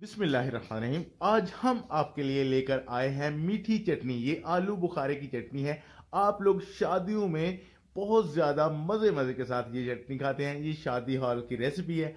बिस्मिल्लाहिर्रहमानिर्रहीम आज हम आपके लिए लेकर आए हैं मीठी चटनी ये आलू बुखारे की चटनी है आप लोग शादियों में बहुत ज़्यादा मज़े मज़े के साथ ये चटनी खाते हैं ये शादी हॉल की रेसिपी है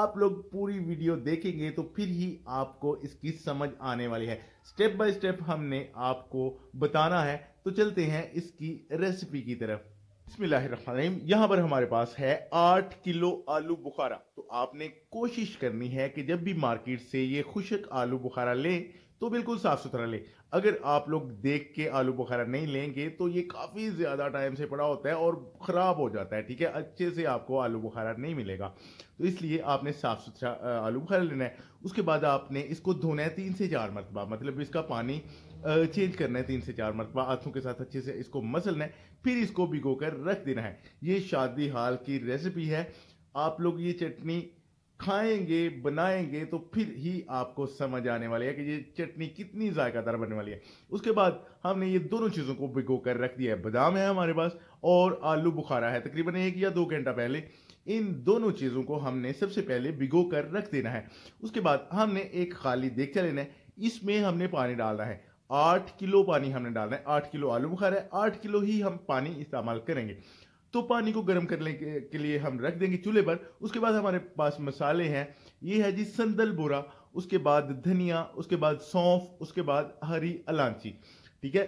आप लोग पूरी वीडियो देखेंगे तो फिर ही आपको इसकी समझ आने वाली है स्टेप बाय स्टेप हमने आपको बताना है तो चलते हैं इसकी रेसिपी की तरफ बसमीम यहाँ पर हमारे पास है आठ किलो आलू बुखारा तो आपने कोशिश करनी है कि जब भी मार्केट से ये खुशक आलू बुखारा लें तो बिल्कुल साफ सुथरा लें अगर आप लोग देख के आलू बुखारा नहीं लेंगे तो ये काफ़ी ज़्यादा टाइम से पड़ा होता है और ख़राब हो जाता है ठीक है अच्छे से आपको आलू बुखारा नहीं मिलेगा तो इसलिए आपने साफ़ सुथरा आलू बुखारा लेना है उसके बाद आपने इसको धोना है तीन से चार मरतबा मतलब इसका पानी चेंज करना है तीन से चार मरतबा हाथों के साथ अच्छे से इसको मसलना है फिर इसको भिगो कर रख देना है ये शादी हाल की रेसिपी है आप लोग ये चटनी खाएंगे बनाएंगे तो फिर ही आपको समझ आने वाली है कि ये चटनी कितनी जायकादार बनने वाली है उसके बाद हमने ये दोनों चीज़ों को भिगो कर रख दिया है बादाम है हमारे पास और आलू बुखारा है तकरीबन एक या दो घंटा पहले इन दोनों चीज़ों को हमने सबसे पहले भिगो कर रख देना है उसके बाद हमने एक खाली देख लेना है इसमें हमने पानी डालना है आठ किलो पानी हमने डालना है आठ किलो आलू बुखारा है आठ किलो ही हम पानी इस्तेमाल करेंगे तो पानी को गर्म करने के, लिए हम रख देंगे चूल्हे पर उसके बाद हमारे पास मसाले हैं ये है जी संदल बोरा उसके बाद धनिया उसके बाद सौंफ उसके बाद हरी अलांची ठीक है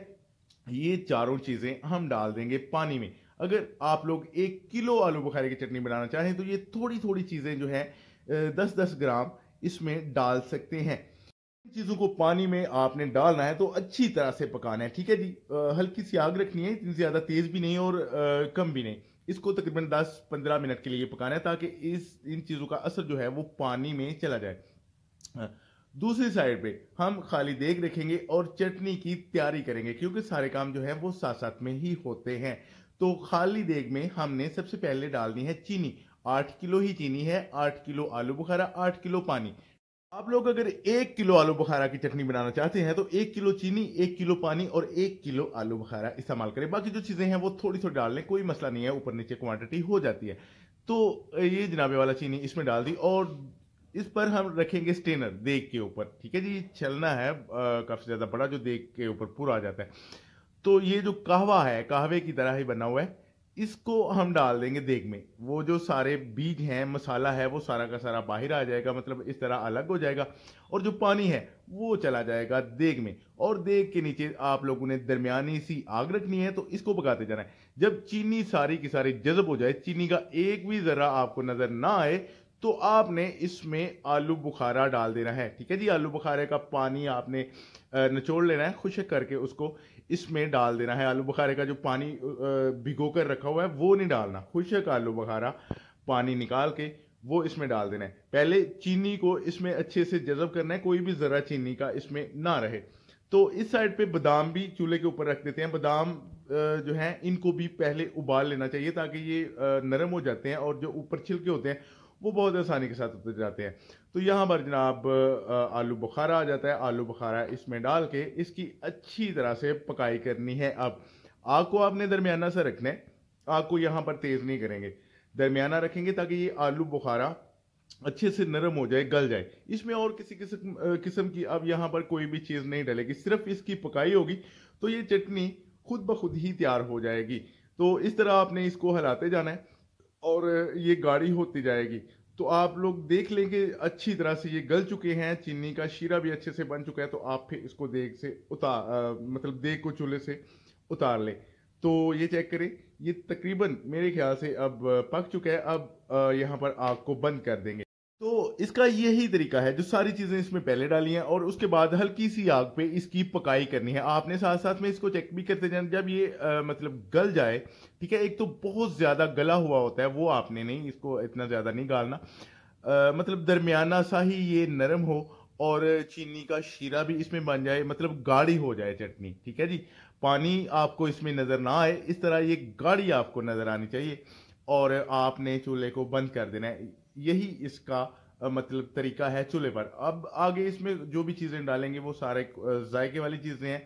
ये चारों चीज़ें हम डाल देंगे पानी में अगर आप लोग एक किलो आलू बुखारे की चटनी बनाना चाहें तो ये थोड़ी थोड़ी चीज़ें जो है दस दस ग्राम इसमें डाल सकते हैं चीजों को पानी में आपने डालना है तो अच्छी तरह से पकाना है ठीक है जी हल्की सी आग रखनी है इतनी ज्यादा तेज भी नहीं और आ, कम भी नहीं इसको तकरीबन 10-15 मिनट के लिए पकाना है ताकि इस इन चीज़ों का असर जो है वो पानी में चला जाए दूसरी साइड पे हम खाली देख रखेंगे और चटनी की तैयारी करेंगे क्योंकि सारे काम जो है वो साथ साथ में ही होते हैं तो खाली देग में हमने सबसे पहले डालनी है चीनी आठ किलो ही चीनी है आठ किलो आलू बुखारा आठ किलो पानी आप लोग अगर एक किलो आलू बुखारा की चटनी बनाना चाहते हैं तो एक किलो चीनी एक किलो पानी और एक किलो आलू बुखारा इस्तेमाल करें बाकी जो चीज़ें हैं वो थोड़ी थोड़ी डाल लें कोई मसला नहीं है ऊपर नीचे क्वांटिटी हो जाती है तो ये जनाबे वाला चीनी इसमें डाल दी और इस पर हम रखेंगे स्टेनर देग के ऊपर ठीक है जी छलना है काफ़ी ज़्यादा बड़ा जो देग के ऊपर पूरा आ जाता है तो ये जो कहवा है कहवे की तरह ही बना हुआ है इसको हम डाल देंगे देग में वो जो सारे बीज हैं मसाला है वो सारा का सारा बाहर आ जाएगा मतलब इस तरह अलग हो जाएगा और जो पानी है वो चला जाएगा देग में और देग के नीचे आप लोगों ने दरमियानी सी आग रखनी है तो इसको पकाते जाना है जब चीनी सारी की सारी जज्ब हो जाए चीनी का एक भी ज़रा आपको नज़र ना आए तो आपने इसमें आलू बुखारा डाल देना है ठीक है जी आलू बुखारे का पानी आपने नचोड़ लेना है खुशक करके उसको इसमें डाल देना है आलू बुखारे का जो पानी भिगो कर रखा हुआ है वो नहीं डालना खुशक आलू बुखारा पानी निकाल के वो इसमें डाल देना है पहले चीनी को इसमें अच्छे से जजब करना है कोई भी ज़रा चीनी का इसमें ना रहे तो इस साइड पे बादाम भी चूल्हे के ऊपर रख देते हैं बादाम जो हैं इनको भी पहले उबाल लेना चाहिए ताकि ये नरम हो जाते हैं और जो ऊपर छिलके होते हैं वो बहुत आसानी के साथ उतर जाते हैं तो यहाँ पर जनाब आलू बुखारा आ जाता है आलू बुखारा इसमें डाल के इसकी अच्छी तरह से पकाई करनी है अब आग को आपने दरमियाना से रखना है आग को यहाँ पर तेज़ नहीं करेंगे दरमियाना रखेंगे ताकि ये आलू बुखारा अच्छे से नरम हो जाए गल जाए इसमें और किसी किस्म किस्म की अब यहाँ पर कोई भी चीज़ नहीं डलेगी सिर्फ इसकी पकाई होगी तो ये चटनी खुद ब खुद ही तैयार हो जाएगी तो इस तरह आपने इसको हलाते जाना है और ये गाड़ी होती जाएगी तो आप लोग देख लेंगे अच्छी तरह से ये गल चुके हैं चीनी का शीरा भी अच्छे से बन चुका है तो आप फिर इसको देख से उतार आ, मतलब देख को चूल्हे से उतार लें तो ये चेक करें ये तकरीबन मेरे ख्याल से अब पक चुका है अब यहाँ पर आग को बंद कर देंगे इसका यही तरीका है जो सारी चीज़ें इसमें पहले डाली हैं और उसके बाद हल्की सी आग पे इसकी पकाई करनी है आपने साथ साथ में इसको चेक भी करते जाना जब ये आ, मतलब गल जाए ठीक है एक तो बहुत ज़्यादा गला हुआ होता है वो आपने नहीं इसको इतना ज़्यादा नहीं गालना आ, मतलब दरमियाना सा ही ये नरम हो और चीनी का शीरा भी इसमें बन जाए मतलब गाढ़ी हो जाए चटनी ठीक है जी पानी आपको इसमें नज़र ना आए इस तरह ये गाढ़ी आपको नज़र आनी चाहिए और आपने चूल्हे को बंद कर देना है यही इसका मतलब तरीका है चूल्हे पर अब आगे इसमें जो भी चीज़ें डालेंगे वो सारे जायके वाली चीज़ें हैं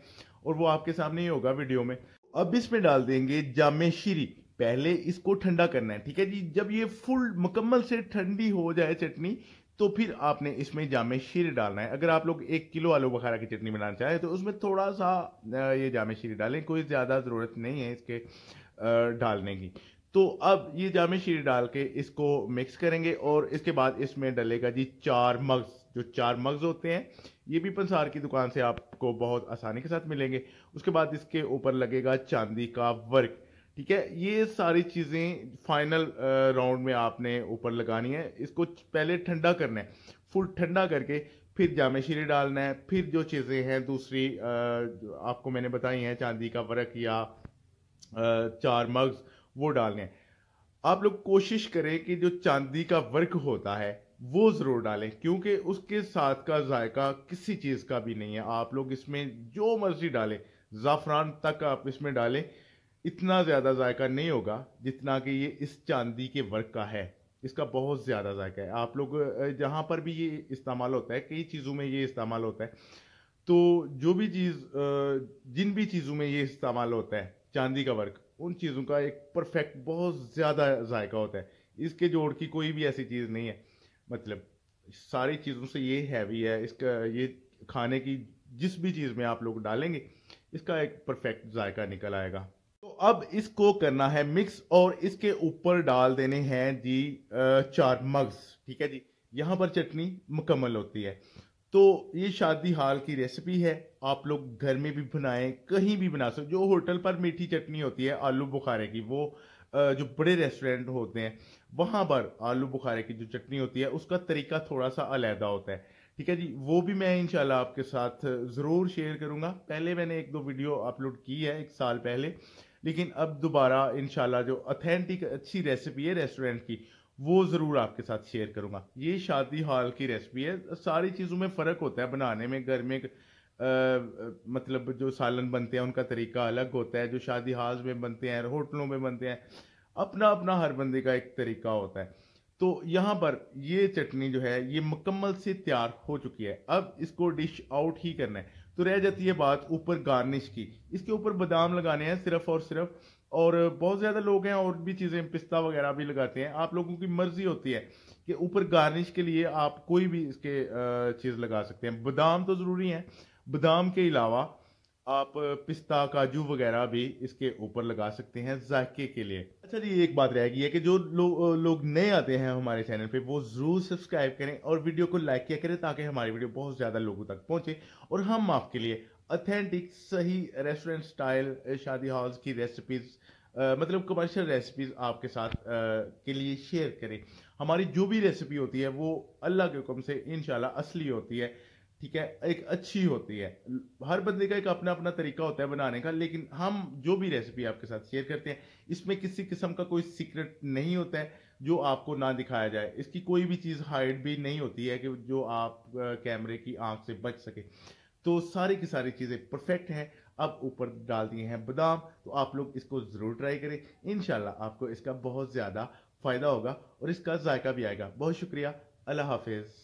और वो आपके सामने ही होगा वीडियो में अब इसमें डाल देंगे जामे शीरी पहले इसको ठंडा करना है ठीक है जी जब ये फुल मुकम्मल से ठंडी हो जाए चटनी तो फिर आपने इसमें जामे शीरी डालना है अगर आप लोग एक किलो आलू बखारा की चटनी बनाना चाहें तो उसमें थोड़ा सा ये जामे शीरी डालें कोई ज़्यादा ज़रूरत नहीं है इसके डालने की तो अब ये जामे शीरी डाल के इसको मिक्स करेंगे और इसके बाद इसमें डलेगा जी चार मग्स जो चार मग्स होते हैं ये भी पंसार की दुकान से आपको बहुत आसानी के साथ मिलेंगे उसके बाद इसके ऊपर लगेगा चांदी का वर्क ठीक है ये सारी चीज़ें फाइनल राउंड में आपने ऊपर लगानी है इसको पहले ठंडा करना है फुल ठंडा करके फिर जामे शीरी डालना है फिर जो चीज़ें हैं दूसरी आपको मैंने बताई हैं चांदी का वर्क या चार मग्स वो डालने हैं आप लोग कोशिश करें कि जो चांदी का वर्क होता है वो ज़रूर डालें क्योंकि उसके साथ का जायका किसी चीज़ का भी नहीं है आप लोग इसमें जो मर्ज़ी डालें ज़ाफ़रान तक आप इसमें डालें इतना ज़्यादा जायका नहीं होगा जितना कि ये इस चांदी के वर्क का है इसका बहुत ज़्यादा जायका है आप लोग जहाँ पर भी ये इस्तेमाल होता है कई चीज़ों में ये इस्तेमाल होता है तो जो भी चीज़ जिन भी चीज़ों में ये इस्तेमाल होता है चांदी का वर्क उन चीज़ों का एक परफेक्ट बहुत ज़्यादा जायका होता है इसके जोड़ की कोई भी ऐसी चीज़ नहीं है मतलब सारी चीज़ों से ये हैवी है इसका ये खाने की जिस भी चीज़ में आप लोग डालेंगे इसका एक परफेक्ट जायका निकल आएगा तो अब इसको करना है मिक्स और इसके ऊपर डाल देने हैं जी चार मग्स ठीक है जी यहाँ पर चटनी मुकम्मल होती है तो ये शादी हाल की रेसिपी है आप लोग घर में भी बनाएं कहीं भी बना सकते जो होटल पर मीठी चटनी होती है आलू बुखारे की वो जो बड़े रेस्टोरेंट होते हैं वहां पर आलू बुखारे की जो चटनी होती है उसका तरीका थोड़ा सा अलहदा होता है ठीक है जी वो भी मैं इंशाल्लाह आपके साथ ज़रूर शेयर करूंगा पहले मैंने एक दो वीडियो अपलोड की है एक साल पहले लेकिन अब दोबारा इंशाल्लाह जो अथेंटिक अच्छी रेसिपी है रेस्टोरेंट की वो ज़रूर आपके साथ शेयर करूंगा ये शादी हाल की रेसिपी है सारी चीज़ों में फ़र्क होता है बनाने में घर में मतलब जो सालन बनते हैं उनका तरीका अलग होता है जो शादी हाज में बनते हैं होटलों में बनते हैं अपना अपना हर बंदे का एक तरीका होता है तो यहाँ पर ये चटनी जो है ये मुकम्मल से तैयार हो चुकी है अब इसको डिश आउट ही करना है तो रह जाती है बात ऊपर गार्निश की इसके ऊपर बादाम लगाने हैं सिर्फ और सिर्फ और बहुत ज़्यादा लोग हैं और भी चीज़ें पिस्ता वगैरह भी लगाते हैं आप लोगों की मर्ज़ी होती है कि ऊपर गार्निश के लिए आप कोई भी इसके चीज़ लगा सकते हैं बादाम तो ज़रूरी है बादाम के अलावा आप पिस्ता काजू वगैरह भी इसके ऊपर लगा सकते हैं जायके के लिए अच्छा जी एक बात रहेगी है कि जो लोग लोग नए आते हैं हमारे चैनल पे वो ज़रूर सब्सक्राइब करें और वीडियो को लाइक किया करें ताकि हमारी वीडियो बहुत ज़्यादा लोगों तक पहुंचे और हम आपके लिए अथेंटिक सही रेस्टोरेंट स्टाइल शादी हॉल्स की रेसिपीज़ मतलब कमर्शियल रेसिपीज़ आपके साथ आ, के लिए शेयर करें हमारी जो भी रेसिपी होती है वो अल्लाह के हुक्म से इनशाला असली होती है ठीक है एक अच्छी होती है हर बंदे का एक अपना अपना तरीका होता है बनाने का लेकिन हम जो भी रेसिपी आपके साथ शेयर करते हैं इसमें किसी किस्म का कोई सीक्रेट नहीं होता है जो आपको ना दिखाया जाए इसकी कोई भी चीज़ हाइड भी नहीं होती है कि जो आप कैमरे की आंख से बच सके तो सारी की सारी चीज़ें परफेक्ट हैं अब ऊपर डाल दिए हैं बादाम तो आप लोग इसको ज़रूर ट्राई करें इन आपको इसका बहुत ज़्यादा फ़ायदा होगा और इसका जायका भी आएगा बहुत शुक्रिया अल्लाह हाफिज़